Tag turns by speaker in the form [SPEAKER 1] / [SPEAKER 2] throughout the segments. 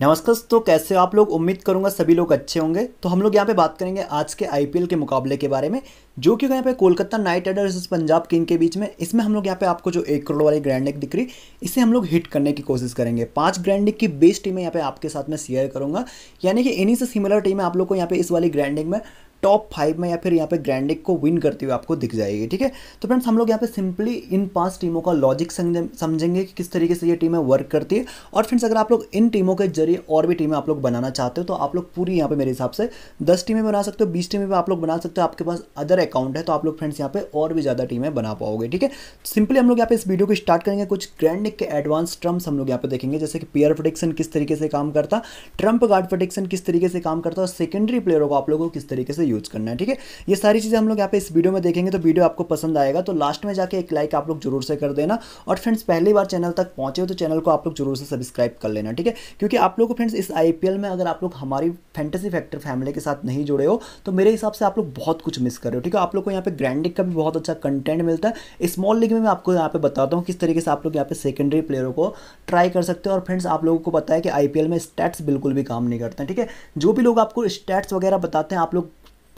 [SPEAKER 1] नमस्कार तो कैसे आप लोग उम्मीद करूंगा सभी लोग अच्छे होंगे तो हम लोग यहाँ पे बात करेंगे आज के आईपीएल के मुकाबले के बारे में जो कि यहाँ पे Kolkata Knight Riders Punjab King के बीच में इसमें हम लोग यहाँ पे आपको जो एक करोड़ वाली ग्रैंड लिग दिख रही इसे हम लोग हिट करने की कोशिश करेंगे पांच ग्रैंड लिग की बेस्ट टीमें यहाँ पे आपके साथ में शेयर करूंगा यानी कि इन्हीं से सिमिलर टीमें आप लोग को यहाँ पे इस वाली ग्रैंड लिग में टॉप फाइव में या फिर यहाँ पे ग्रैंडिक को विन करते हुए आपको दिख जाएगी ठीक है तो फ्रेंड्स हम लोग यहाँ पे सिंपली इन पांच टीमों का लॉजिक समझेंगे कि किस तरीके से ये टीमें वर्क करती है और फ्रेंड्स अगर आप लोग इन टीमों के जरिए और भी टीमें आप लोग बनाना चाहते हो तो आप लोग पूरी यहाँ पे मेरे हिसाब से दस टीमें बना सकते हो बीस टीमें भी आप लोग बना सकते हो आपके पास अदर अकाउंट है तो आप लोग फ्रेंड्स यहाँ पे और भी ज़्यादा टीमें बना पाओगे ठीक है सिंपली हम लोग यहाँ पे इस वीडियो को स्टार्ट करेंगे कुछ ग्रैंडिक के एडवांस ट्रम्प हम लोग यहाँ पे देखेंगे जैसे कि पेयर प्रोडिक्शन किस तरीके से काम करता ट्रंप गार्ड प्रोडिक्शन किस तरीके से काम करता और सेकेंडरी प्लेयरों को आप लोगों को किस तरीके से यूज़ करना है ठीक है ये सारी चीज़ें हम लोग यहाँ पे इस वीडियो में देखेंगे तो वीडियो आपको पसंद आएगा तो लास्ट में जाके एक लाइक आप लोग जरूर से कर देना और फ्रेंड्स पहली बार चैनल तक पहुंचे हो तो चैनल को आप लोग जरूर से सब्सक्राइब कर लेना ठीक है क्योंकि आप लोग को फ्रेंड्स इस आई में अगर आप लोग हमारी फैंटेसी फैक्टर फैमिली के साथ नहीं जुड़े हो तो मेरे हिसाब से आप लोग बहुत कुछ मिस कर रहे हो ठीक है आप लोग को यहाँ पे ग्रैंडिक का भी बहुत अच्छा कंटेंट मिलता है स्मॉल लीग में मैं आपको यहाँ पे बताता हूँ किस तरीके से आप लोग यहाँ पे सेकेंडरी प्लेयरों को ट्राई कर सकते हो और फ्रेंड्स आप लोगों को पता है कि आईपीएल में स्टैट्स बिल्कुल भी काम नहीं करते हैं ठीक है जो भी लोग आपको स्टैट्स वगैरह बताते हैं आप लोग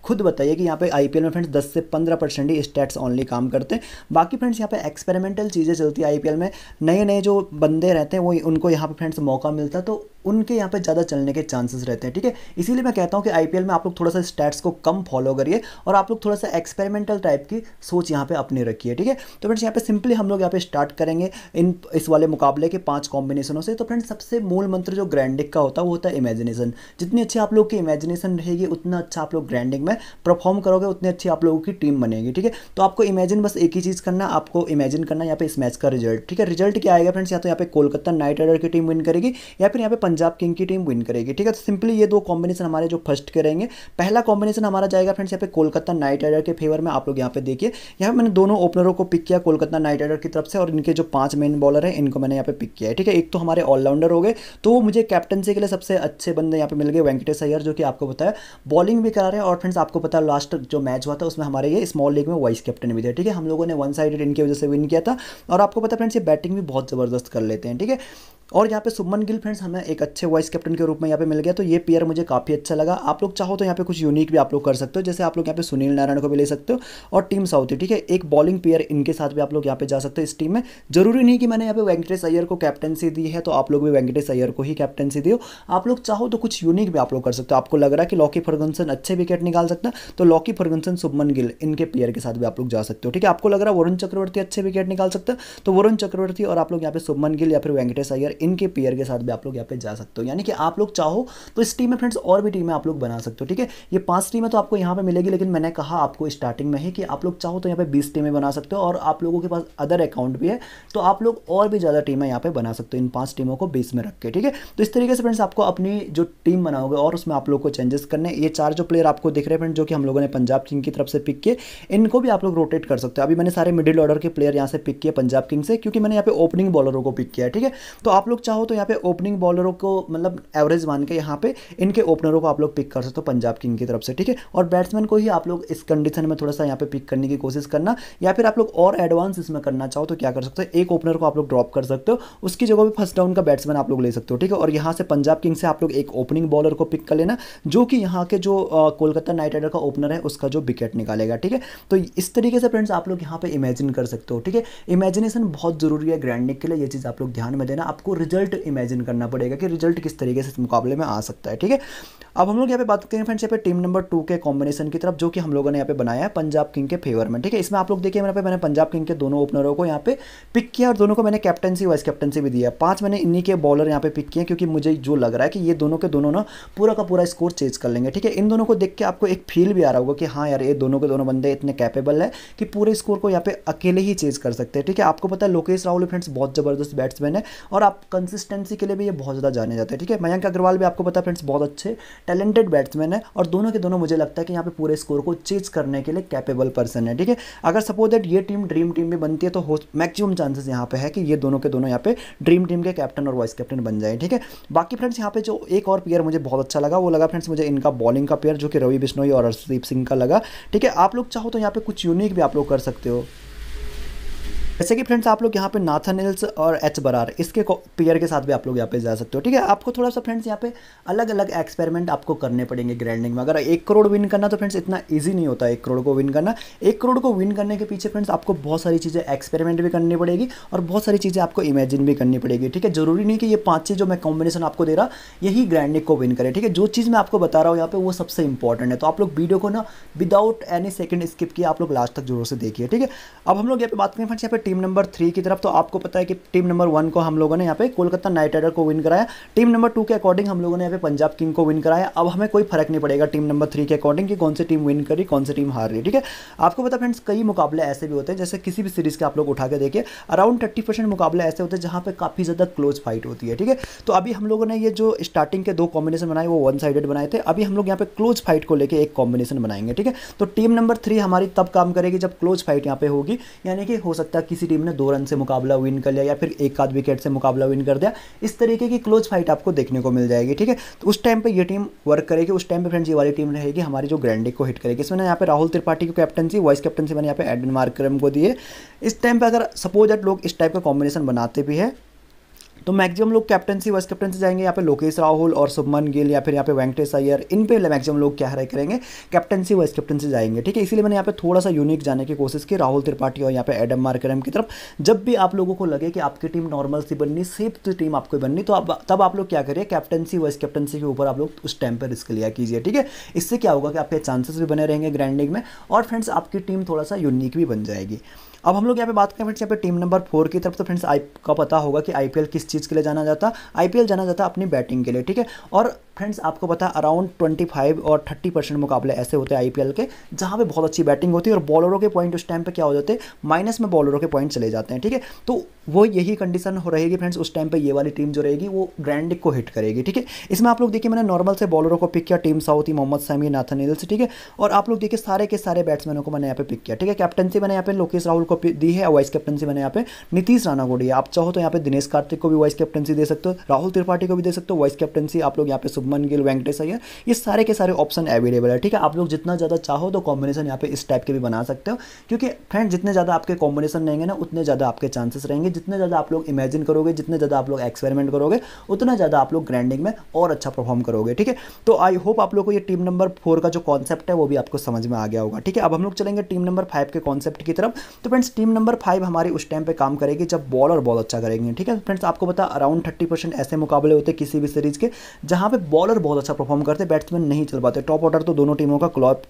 [SPEAKER 1] खुद बताइए कि यहाँ पे आई में फ्रेंड्स 10 से 15 परसेंट ही स्टैट्स ऑनली काम करते हैं बाकी फ्रेंड्स यहाँ पे एक्सपेरिमेंटल चीज़ें चलती है आई में नए नए जो बंदे रहते हैं वो उनको यहाँ पे फ्रेंड्स मौका मिलता है तो उनके यहाँ पे ज़्यादा चलने के चांसेस रहते हैं ठीक है इसीलिए मैं कहता हूँ कि आईपीएल में आप लोग थोड़ा सा स्टैट्स को कम फॉलो करिए और आप लोग थोड़ा सा एक्सपेरिमेंटल टाइप की सोच यहाँ पर अपनी रखिए ठीक है तो फ्रेंड्स यहाँ पर सिंपली हम लोग यहाँ पे स्टार्ट करेंगे इन इस वाले मुकाबले के पांच कॉम्बिनेशनों से तो फ्रेंड्स सबसे मूल मंत्र जो ग्रैंडिक का होता है वो होता है इमेजिनेशन जितनी अच्छी आप लोग की इमेजिनेशन रहेगी उतना अच्छा आप लोग ग्रैंडिंग में में परफॉर्म करोगे उतनी अच्छी आप लोगों की टीम बनेगी ठीक है तो आपको इमेजिन बस एक ही चीज़ करना आपको इमेजिन करना यहाँ पे इस मैच का रिजल्ट ठीक है रिजल्ट क्या आएगा फ्रेंड्स या तो यहाँ पे कोलकाता नाइट राइडर की टीम विन करेगी या फिर यहाँ पे पंजाब किंग की टीम विन करेगी ठीक है तो सिंपली ये दो कॉम्बिनेशन हमारे जो फर्स्ट के रहेंगे पहला कॉम्बिनेशन हमारा जाएगा फ्रेंड्स यहाँ पे कोलकाता नाइट राइडर के फेवर में आप लोग यहाँ पे देखिए यहाँ पर मैंने दोनों ओपनरों को पिक किया कोलकाता नाइट राइडर की तरफ से और इनके जो पांच मेन बॉलर हैं इनको मैंने यहाँ पे पिक किया है ठीक है एक तो हमारे ऑलराउंडर हो गए तो मुझे कैप्टनसी के लिए सबसे अच्छे बंदे यहाँ पे मिल गए वेंकटेश अयर जो कि आपको बताया बॉलिंग भी करा रहे हैं और फ्रेंड्स आपको पता लास्ट जो मैच हुआ था उसमें हमारे ये स्मॉल लीग में वाइस कैप्टन भी थे ठीक है हम लोगों ने वन साइडेड इनकी वजह से विन किया था और आपको पता फ्रेंड्स ये बैटिंग भी बहुत ज़बरदस्त कर लेते हैं ठीक है और यहाँ पे सुमन गिल फ्रेंड्स हमें एक अच्छे वाइस कैप्टन के रूप में यहाँ पे मिल गया तो ये पेयर मुझे काफ़ी अच्छा लगा आप लोग चाहो तो यहाँ पे कुछ यूनिक भी आप लोग कर सकते हो जैसे आप लोग यहाँ पे सुनील नारायण को भी ले सकते हो और टीम साउथी ठीक है एक बॉलिंग पेयर इनके साथ भी आप लोग यहाँ पे जा सकते हो इस टीम में जरूरी नहीं कि मैंने यहाँ पे वेंकटेश अय्यर को कैप्टनसी दी है तो आप लोग भी वेंकटेश अय्यर को ही कैप्टनसी दियो आप लोग चाहो तो कुछ यूनिक भी आप लोग कर सकते हो आपको लग रहा है कि लॉकी फर्गनसन अच्छे विकेट निकाल सकता तो लॉकी फर्गनसन सुमन गिल इनके पेयर के साथ भी आप लोग जा सकते हो ठीक है आपको लग रहा है वरुण चक्रवर्ती अच्छे विकेट निकाल सकते तो वरुण चक्रवर्ती और आप लोग यहाँ पे सुमन गिल या फिर वेंकटेश अय्यर इनके पेयर के साथ भी आप लोग यहाँ पे जा सकते हो यानी कि आप लोग चाहो तो इस टीम में फ्रेंड्स और भी टीमें आप लोग बना सकते हो ठीक है ये पांच टीमें तो आपको यहाँ पे मिलेगी लेकिन मैंने कहा आपको स्टार्टिंग में ही कि आप लोग चाहो तो यहाँ पे बीस टीमें बना सकते हो और आप लोगों के पास अदर अकाउंट भी है तो आप लोग और भी ज़्यादा टीमें यहाँ पे बना सकते हो इन पाँच टीमों को बीस में रख के ठीक है तो इस तरीके से फ्रेंड्स आपको अपनी जो टीम बनाओगे और उसमें आप लोग को चेंजेस करने ये चार जो प्लेयर आपको दिख रहे हैं फ्रेंड जो कि हम लोगों ने पंजाब किंग की तरफ से पिक किए इनको भी आप लोग रोटेट कर सकते हो अभी मैंने सारे मिडिल ऑर्डर के प्लेयर यहाँ से पिक किए पंजाब किंग से क्योंकि मैंने यहाँ पे ओपनिंग बॉलरों को पिक किया है ठीक है तो आप लोग चाहो तो यहाँ पे ओपनिंग बॉलरों को मतलब एवरेज मान के यहाँ पे इनके ओपनरों को आप लोग पिक कर सकते हो पंजाब किंग की तरफ से ठीक है और बैट्समैन को ही आप लोग इस कंडीशन में थोड़ा सा यहाँ पे पिक करने की कोशिश करना या फिर आप लोग और एडवांस इसमें करना चाहो तो क्या कर सकते हो एक ओपनर को आप लोग ड्रॉप कर सकते हो उसकी जगह पर फर्स्ट डाउन का बैट्समैन आप लोग ले सकते हो ठीक है और यहाँ से पंजाब किंग से आप लोग एक ओपनिंग बॉलर को पिक कर लेना जो कि यहाँ के जो कोलकाता नाइट राइडर का ओपनर है उसका जो विकेट निकालेगा ठीक है तो इस तरीके से फ्रेंड्स आप लोग यहाँ पे इमेजिन कर सकते हो ठीक है इमेजिनेशन बहुत जरूरी है ग्रैंडिंग के लिए ये चीज़ आप लोग ध्यान में देना आपको रिजल्ट इमेजिन करना पड़ेगा कि रिजल्ट किस तरीके से इस मुकाबले में आ सकता है ठीक है अब हम लोग यहाँ पे बात करते हैं फ्रेंड्स यहाँ पे टीम नंबर टू के कॉम्बिनेशन की तरफ जो कि हम लोगों ने यहाँ पे बनाया है पंजाब किंग के फेवर में ठीक है इसमें आप लोग देखिए मैंने पे मैंने पंजाब किंग के दोनों ओपनरों को यहाँ पे पिक किया और दोनों को मैंने कैप्टनसी वाइस कैप्टनसी भी दिया पाँच मैंने इन्हीं के बॉलर यहाँ पे पिक किए क्योंकि मुझे जो लग रहा है कि ये दोनों के दोनों ना पूरा का पूरा स्कोर चेंज कर लेंगे ठीक है इन दोनों को देख के आपको एक फील भी आ रहा होगा कि हाँ यार ये दोनों के दोनों बंदे इतने कैपेबल है कि पूरे स्कोर को यहाँ पे अकेले ही चेंज कर सकते हैं ठीक है आपको पता है लोकेश राहुल फ्रेंड्स बहुत ज़बरदस्त बैट्समैन है और आप कंसिस्टेंसी के लिए भी ये बहुत ज़्यादा जाने जाते हैं ठीक है मयंक अग्रवाल भी आपको पता है फ्रेंड्स बहुत अच्छे टैलेंटेड बैट्समैन है और दोनों के दोनों मुझे लगता है कि यहाँ पे पूरे स्कोर को चेज करने के लिए कैपेबल पर्सन है ठीक है अगर सपोज दैट ये टीम ड्रीम टीम में बनती है तो मैक्सिमम चांसेस यहाँ पे है कि ये दोनों के दोनों यहाँ पे ड्रीम टीम के कैप्टन और वाइस कैप्टन बन जाए ठीक है बाकी फ्रेंड्स यहाँ पे जो एक और प्लेयर मुझे बहुत अच्छा लगा वो लगा फ्रेंड्स मुझे इनका बॉलिंग का प्लेयर जो कि रवि बिश्नोई और हरदीप सिंह का लगा ठीक है आप लोग चाहो तो यहाँ पे कुछ यूनिक भी आप लोग कर सकते हो जैसे कि फ्रेंड्स आप लोग यहाँ पे नाथन हिल्स और एच बरार इसके पेयर के साथ भी आप लोग यहाँ पे जा सकते हो ठीक है आपको थोड़ा सा फ्रेंड्स यहाँ पे अलग अलग एक्सपेरिमेंट आपको करने पड़ेंगे ग्रैंडिंग में अगर एक करोड़ विन करना तो फ्रेंड्स इतना ईजी नहीं होता एक करोड़ को विन करना एक करोड़ को विन करने के पीछे फ्रेंड्स आपको बहुत सारी चीज़ें एक्सपेरिमेंट भी करनी पड़ेगी और बहुत सारी चीज़ें आपको इमेजिन भी करनी पड़ेगी ठीक है जरूरी नहीं कि ये पाँच चीज़ जो मैं कॉम्बिनेशन आपको दे रहा यही ग्रैंडिंग को विन करें ठीक है जो चीज़ मैं आपको बता रहा हूँ यहाँ पे वो सबसे इंपॉर्टेंट है तो आप लोग वीडियो को ना विदाउट एनी सेकंड स्किप किए आप लोग लास्ट तक जरूर से देखिए ठीक है अब हम लोग यहाँ पे बात करें फ्रेंड्स यहाँ पे टीम नंबर थ्री की तरफ तो आपको पता है कि टीम नंबर वन को हम लोगों ने यहाँ पे कोलकाता नाइट राइडर को विन कराया टीम नंबर टू के अकॉर्डिंग हम लोगों ने यहाँ पे पंजाब किंग को विन कराया अब हमें कोई फर्क नहीं पड़ेगा टीम नंबर थ्री के अकॉर्डिंग कि कौन सी टीम विन करी कौन सी टीम हार रही ठीक है आपको पता फ्रेंड्स कई मुकाबले ऐसे भी होते हैं जैसे किसी भी सीरीज़ के आप लोग उठा के देखिए अराउंड थर्टी परसेंट मुकाबले ऐसे होते हैं जहाँ पर काफ़ी ज़्यादा क्लोज फाइट होती है ठीक है तो अभी हम लोगों ने ये जो स्टार्टिंग के दो कॉम्बिनेशन बनाए वो वन साइडेड बनाए थे अभी हम लोग यहाँ पे क्लोज फाइट को लेकर एक कॉम्बिनेशन बनाएंगे ठीक है तो टीम नंबर थ्री हमारी तब काम करेगी जब क्लोज फाइट यहाँ पे होगी यानी कि हो सकता है किसी किसी टीम ने दो रन से मुकाबला विन कर लिया या फिर एक आध विकेट से मुकाबला विन कर दिया इस तरीके की क्लोज फाइट आपको देखने को मिल जाएगी ठीक है तो उस टाइम पर ये टीम वर्क करेगी उस टाइम पर फ्रेंड्स ये वाली टीम रहेगी हमारी जो ग्रैंडिक को हिट करेगी इसमें यहाँ पर राहुल त्रिपाठी को कैप्टनसी वाइस कैप्टनसी मैंने यहाँ पर एडन मार्क्रम को दिए इस टाइम पर अगर सपोज एट लोग इस टाइप का कॉम्बिनेशन बनाते भी है तो मैक्सिमम लोग कैप्टनसी वाइस कैप्टनसी जाएंगे यहाँ पे लोकेश राहुल और सुभमन गिल या फिर यहाँ पे वेंकटेश अयर इन पे मैक्सिमम लोग क्या हराई करेंगे कैप्टनसी वाइस कैप्टनसी जाएंगे ठीक है इसलिए मैंने यहाँ पे थोड़ा सा यूनिक जाने की कोशिश की राहुल त्रिपाठी और यहाँ पे एडम मार्करम की तरफ जब भी आप लोगों को लगे कि आपकी टीम नॉर्मल सी बननी सेफ टीम आपको बननी तो आप, तब आप लोग क्या करिए कैप्टनसी वाइस कैप्टनसी के ऊपर आप लोग उस टाइम पर रिस्क लिया कीजिए ठीक है इससे क्या होगा कि आपके चांसेस भी बने रहेंगे ग्रैंडिंग में और फ्रेंड्स आपकी टीम थोड़ा सा यूनिक भी बन जाएगी अब हम लोग यहाँ पे बात करें फ्रेंड्स यहाँ पे टीम नंबर फोर की तरफ तो फ्रेंड्स आई का पता होगा कि आई किस चीज़ के लिए जाना जाता है आई जाना जाता अपनी बैटिंग के लिए ठीक है और फ्रेंड्स आपको पता अराउंड ट्वेंटी फाइव और थर्टी परसेंट मुकाबले ऐसे होते हैं आई के जहाँ पे बहुत अच्छी बैटिंग होती है और बॉलरों के पॉइंट उस टाइम पे क्या हो जाते हैं माइनस में बॉलरों के पॉइंट चले जाते हैं ठीक है तो वो यही कंडीशन हो रहेगी फ्रेंड्स उस टाइम पर ये वाली टीम जो रहेगी वो ग्रैंडिक को हिट करेगी ठीक है इसमें आप लोग देखिए मैंने नॉर्मल से बॉलरों को पिक किया टीम साउथ ही मोहम्मद समी नाथन एल्स ठीक है और आप लोग देखिए सारे के सारे बैट्समैनों को मैंने यहाँ पे पिक किया ठीक है कैप्टनसी मैंने यहाँ पे लोकेश राहुल को दी है वाइस कैप्टनसी मैंने यहाँ पे नीतीश राणा को दी है आप चाहो तो यहाँ पे दिनेश कार्तिक को भी वाइस कैप्टनसी दे सकते हो राहुल त्रिपाठी को भी दे सकते हो वाइस कैप्टनसी आप लोग यहाँ पे सुबह शुभमन गिल वेंकटेश अयर ये सारे के सारे ऑप्शन अवेलेबल है ठीक है आप लोग जितना ज़्यादा चाहो तो कॉम्बिनेशन यहाँ पे इस टाइप के भी बना सकते हो क्योंकि फ्रेंड जितने ज़्यादा आपके कॉम्बिनेशन रहेंगे ना उतने ज़्यादा आपके चांसेस रहेंगे जितने ज़्यादा आप लोग इमेजिन करोगे जितने ज़्यादा आप लोग एक्सपेरिमेंट करोगे उतना ज़्यादा आप लोग ग्रैंडिंग में और अच्छा परफॉर्म करोगे ठीक है तो आई होप आप लोग को ये टीम नंबर फोर का जो कॉन्सेप्ट है वो भी आपको समझ में आ गया होगा ठीक है अब हम लोग चलेंगे टीम नंबर फाइव के कॉन्सेप्ट की तरफ तो फ्रेंड्स टीम नंबर फाइव हमारी उस टाइम पर काम करेगी जब बॉलर बहुत अच्छा करेंगे ठीक है फ्रेंड्स आपको बता अराउंड थर्टी ऐसे मुकाबले होते किसी भी सीरीज के जहाँ पर बॉलर बहुत अच्छा परफॉर्म करते बैट्समैन नहीं चल पाते टॉप ऑर्डर तो दोनों टीमों का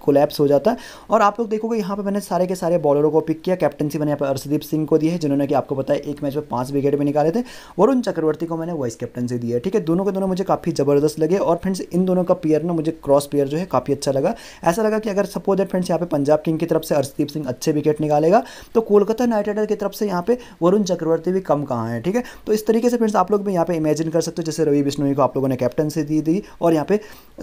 [SPEAKER 1] कोलैप्स हो जाता है और आप लोग देखोगे यहाँ पर मैंने सारे के सारे बॉलरों को पिक किया कैप्टनसी मैंने यहाँ पर अर्षदीप सिंह को दी है जिन्होंने कि आपको पता है एक मैच में पाँच विकेट भी निकाले थे वरुण चक्रवर्ती को मैंने वाइस कैप्टनसी दी है ठीक है दोनों के दोनों मुझे काफ़ी ज़बरदस्त लगे और फ्रेंड्स इन दोनों का पेयर ना मुझे क्रॉस पेयर जो है काफ़ी अच्छा लगा ऐसा लगा कि अगर सपोज दैट फ्रेंड्स यहाँ पे पंजाब किंग की तरफ से अर्षदीप सिंह अच्छे विकेट निकालेगा तो कोलकाता नाइट राइडर की तरफ से यहाँ पे वरुण चक्रवर्ती भी कम कहाँ है ठीक है तो इस तरीके से फ्रेंड्स आप लोग भी यहाँ पे इमेजिन कर सकते हो जैसे रवि बिश्नोई को आप लोगों ने कैप्टनसी दी दी और यहाँ पे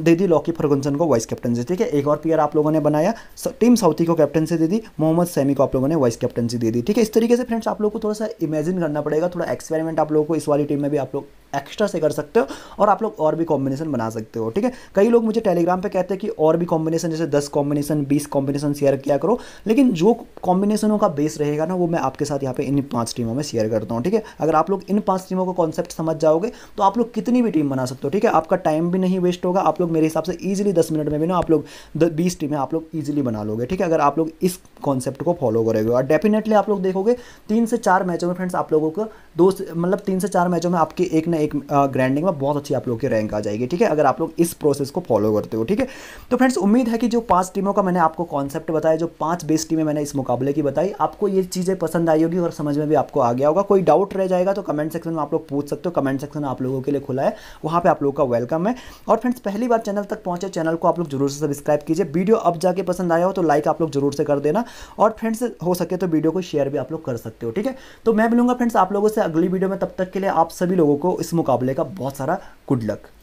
[SPEAKER 1] दे दी लॉकी फर्गुनसन को वाइस कैप्टनसी ठीक है एक और प्लेयर आप लोगों ने बनाया टीम साउथी को कैप्टनसी दे दी मोहम्मद सैमी को आप लोगों ने वाइस कैप्टनसी दे दी ठीक है इस तरीके से फ्रेंड्स आप लोग को थोड़ा सा इमेजिन करना पड़ेगा थोड़ा एक्सपेरिमेंट आप लोगों को इस वाली टीम में भी आप लोग एक्स्ट्रा से कर सकते हो और आप लोग और भी कॉम्बिनेशन बना सकते हो ठीक है कई लोग मुझे टेलीग्राम पे कहते हैं कि और भी कॉम्बिनेशन जैसे दस कॉम्बिनेशन बीस कॉम्बिनेशन शेयर किया करो लेकिन जो कॉम्बिनेशनों का बेस रहेगा ना वो मैं आपके साथ यहाँ पे इन पांच टीमों में शेयर करता हूँ ठीक है अगर आप लोग इन पांच टीमों का कॉन्सेप्ट समझ जाओगे तो आप लोग कितनी भी टीम बना सकते हो ठीक है आपका टाइम टाइम भी नहीं वेस्ट होगा आप लोग मेरे हिसाब से ईजिली दस मिनट में भी ना आप लोग बीस टीमें आप लोग ईजिली बना लोगे ठीक है अगर आप लोग इस कॉन्सेप्ट को फॉलो करोगे और डेफिनेटली आप लोग देखोगे तीन से चार मैचों में फ्रेंड्स आप लोगों को दो मतलब तीन से चार मैचों में आपके एक ना एक ग्रैंडिंग में बहुत अच्छी आप लोग की रैंक आ जाएगी ठीक है अगर आप लोग इस प्रोसेस को फॉलो करते हो ठीक है तो फ्रेंड्स उम्मीद है कि जो पांच टीमों का मैंने आपको कॉन्सेप्ट बताया जो पांच बेस्ट टीमें मैंने इस मुकाबले की बताई आपको ये चीज़ें पसंद आई होगी और समझ में भी आपको आ गया होगा कोई डाउट रह जाएगा तो कमेंट सेक्शन में आप लोग पूछ सकते हो कमेंट सेक्शन आप लोगों के लिए खुला है वहाँ पर आप लोग का वेलकम में और फ्रेंड्स पहली बार चैनल तक पहुंचे चैनल को आप लोग जरूर से सब्सक्राइब कीजिए वीडियो अब जाके पसंद आया हो तो लाइक आप लोग जरूर से कर देना और फ्रेंड्स हो सके तो वीडियो को शेयर भी आप लोग कर सकते हो ठीक है तो मैं मिलूंगा फ्रेंड्स आप लोगों से अगली वीडियो में तब तक के लिए आप सभी लोगों को इस मुकाबले का बहुत सारा गुड लक